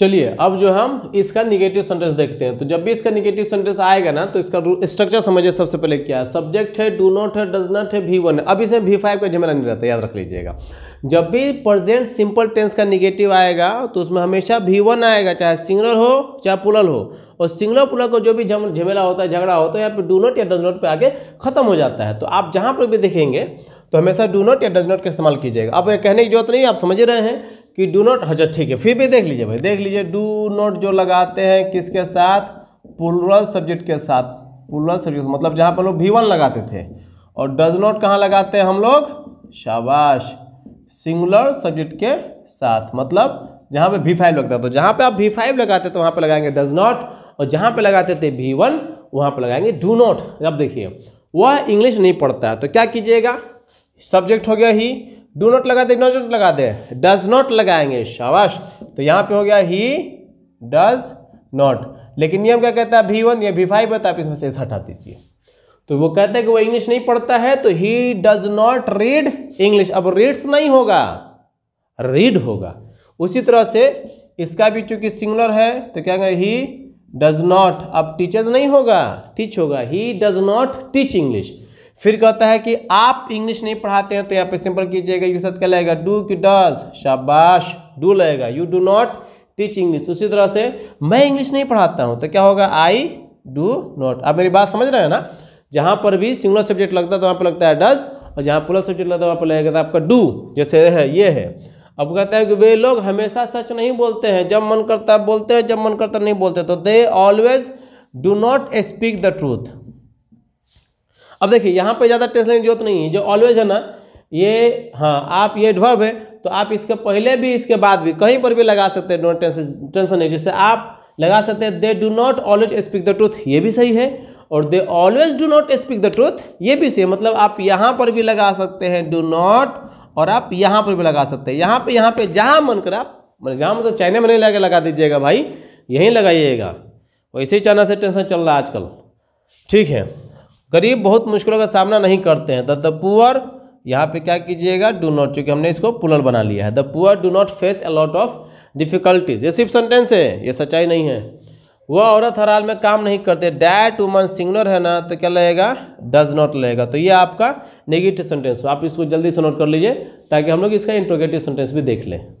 चलिए अब जो हम इसका निगेटिव सेंटेंस देखते हैं तो जब भी इसका निगेटिव सेंटेंस आएगा ना तो इसका स्ट्रक्चर समझिए सबसे पहले क्या है सब्जेक्ट है डू नॉट है डज नॉट है वी वन अब इसमें वी फाइव का झमेला नहीं रहता याद रख लीजिएगा जब भी प्रेजेंट सिंपल टेंस का निगेटिव आएगा तो उसमें हमेशा वी वन आएगा चाहे सिंगलर हो चाहे पुलल हो और सिंगलर पुलर को जो भी झमेला होता है झगड़ा होता है या फिर डू नॉट या डज नॉट पर आगे खत्म हो जाता है तो आप जहाँ पर भी देखेंगे तो हमेशा डू नॉट या डज नॉट का इस्तेमाल कीजिएगा आप कहने की जरूरत नहीं आप समझ रहे हैं कि डू नॉट अच्छा ठीक है फिर भी देख लीजिए भाई देख लीजिए डू नॉट जो लगाते हैं किसके साथ पुलरल सब्जेक्ट के साथ पुलरल सब्जेक्ट मतलब जहाँ पर लोग भी वन लगाते थे और डज नॉट कहाँ लगाते हैं हम लोग शाबाश सिंगुलर सब्जेक्ट के साथ मतलब जहाँ पे भी फाइव लगता तो जहाँ पे आप भी फाइव लगाते तो वहाँ पे लगाएंगे डज नॉट और जहाँ पे लगाते थे भी वन वहाँ पे लगाएंगे डू नॉट अब देखिए वह इंग्लिश नहीं पढ़ता है तो क्या कीजिएगा सब्जेक्ट हो गया ही डू नॉट लगा दे डू नॉट लगा दे डज नॉट लगाएंगे शाबाश तो यहाँ पे हो गया ही डज नॉट लेकिन नियम क्या कहता है भी वन या भी फाइव है आप इसमें से हटा दीजिए तो वो कहते हैं कि वो इंग्लिश नहीं पढ़ता है तो he does not read English अब रीड्स नहीं होगा रीड होगा उसी तरह से इसका भी चूंकि सिंगुलर है तो क्या कहें ही डज नॉट अब टीचर्स नहीं होगा टीच होगा he does not teach English फिर कहता है कि आप इंग्लिश नहीं पढ़ाते हैं तो यहाँ पे सिंपल कीजिएगा यू साथ क्या लगेगा डू की डज शाबाश डू लगेगा you do not teach English उसी तरह से मैं इंग्लिश नहीं पढ़ाता हूँ तो क्या होगा आई डू नॉट आप मेरी बात समझ रहे हैं ना जहाँ पर भी सिंगुलर सब्जेक्ट लगता है तो वहाँ पर लगता है डज और जहाँ पुलर सब्जेक्ट लगता है वहाँ पर लगेगा तो आपका डू जैसे है ये है अब कहता है कि वे लोग हमेशा सच नहीं बोलते हैं जब मन करता बोलते हैं जब मन करता नहीं बोलते तो they always do not speak the truth अब देखिए यहाँ पे ज़्यादा टेंस लेने की जरूरत नहीं है जो ऑलवेज है ना ये हाँ आप ये एडवर्ब है तो आप इसके पहले भी इसके बाद भी कहीं पर भी लगा सकते हैं डोंट टेंशन नहीं जैसे आप लगा सकते हैं they do not always speak the truth ये भी सही है और they always do not speak the truth ये भी सही है मतलब आप यहाँ पर भी लगा सकते हैं डू नॉट और आप यहाँ पर भी लगा सकते हैं यहाँ पर यहाँ पर जहाँ मन कर आप मतलब जहाँ मतलब चाइना में नहीं लगा लगा दीजिएगा भाई यहीं लगाइएगा वैसे ही चाइना से टेंशन चल रहा है आजकल ठीक है गरीब बहुत मुश्किलों का सामना नहीं करते हैं द द पुअर यहाँ पे क्या कीजिएगा डू नॉट चूँकि हमने इसको पुलर बना लिया है the poor do not face a lot of difficulties ये सिर्फ सेंटेंस है ये सच्चाई नहीं है वह औरत हर हाल में काम नहीं करते डैट वुमन सिंगनर है ना तो क्या लगेगा डज नॉट लगेगा तो ये आपका नेगेटिव सेंटेंस आप इसको जल्दी से नोट कर लीजिए ताकि हम लोग इसका इंट्रोगेटिव सेंटेंस भी देख लें